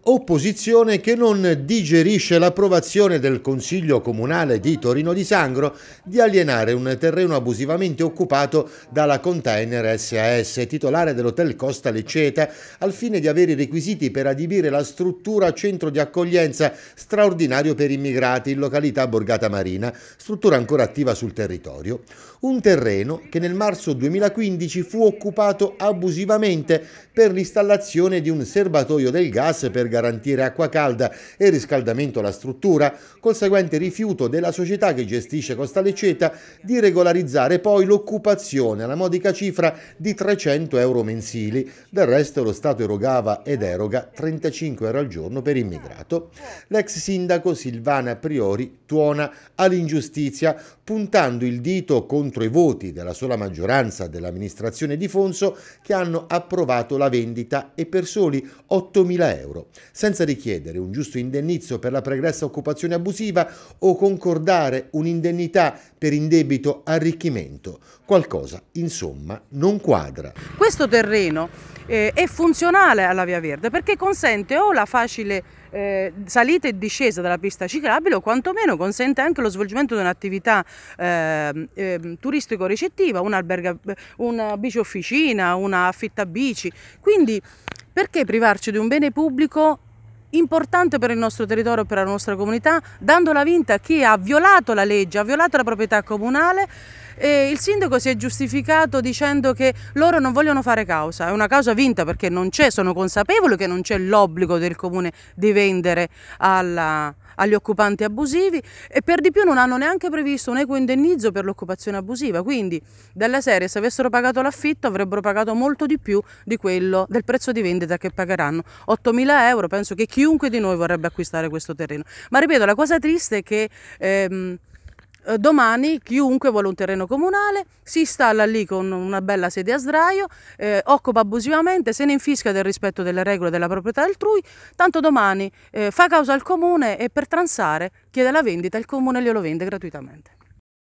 Opposizione che non digerisce l'approvazione del Consiglio Comunale di Torino di Sangro di alienare un terreno abusivamente occupato dalla container SAS, titolare dell'hotel Costa Lecceta, al fine di avere i requisiti per adibire la struttura centro di accoglienza straordinario per immigrati in località Borgata Marina, struttura ancora attiva sul territorio. Un terreno che nel marzo 2015 fu occupato abusivamente per l'installazione di di un serbatoio del gas per garantire acqua calda e riscaldamento alla struttura, col seguente rifiuto della società che gestisce Costa Lecceta di regolarizzare poi l'occupazione alla modica cifra di 300 euro mensili. Del resto lo Stato erogava ed eroga 35 euro al giorno per immigrato. L'ex sindaco Silvana Priori tuona all'ingiustizia puntando il dito contro i voti della sola maggioranza dell'amministrazione di Fonso che hanno approvato la vendita e personalmente soli 8.000 euro, senza richiedere un giusto indennizzo per la pregressa occupazione abusiva o concordare un'indennità per indebito arricchimento. Qualcosa, insomma, non quadra. Questo terreno eh, è funzionale alla Via Verde perché consente o la facile eh, salita e discesa dalla pista ciclabile o quantomeno consente anche lo svolgimento di un'attività eh, eh, turistico-ricettiva, un una bici officina, una affitta bici, quindi perché privarci di un bene pubblico importante per il nostro territorio e per la nostra comunità, dando la vinta a chi ha violato la legge, ha violato la proprietà comunale e il sindaco si è giustificato dicendo che loro non vogliono fare causa, è una causa vinta perché non c'è, sono consapevoli che non c'è l'obbligo del comune di vendere alla, agli occupanti abusivi e per di più non hanno neanche previsto un equo indennizzo per l'occupazione abusiva, quindi della serie se avessero pagato l'affitto avrebbero pagato molto di più di quello del prezzo di vendita che pagheranno, 8.000 euro, penso che chiunque di noi vorrebbe acquistare questo terreno. Ma ripeto, la cosa triste è che ehm, eh, domani chiunque vuole un terreno comunale si installa lì con una bella sedia a sdraio, eh, occupa abusivamente, se ne infisca del rispetto delle regole della proprietà altrui, tanto domani eh, fa causa al comune e per transare chiede la vendita, il comune glielo vende gratuitamente.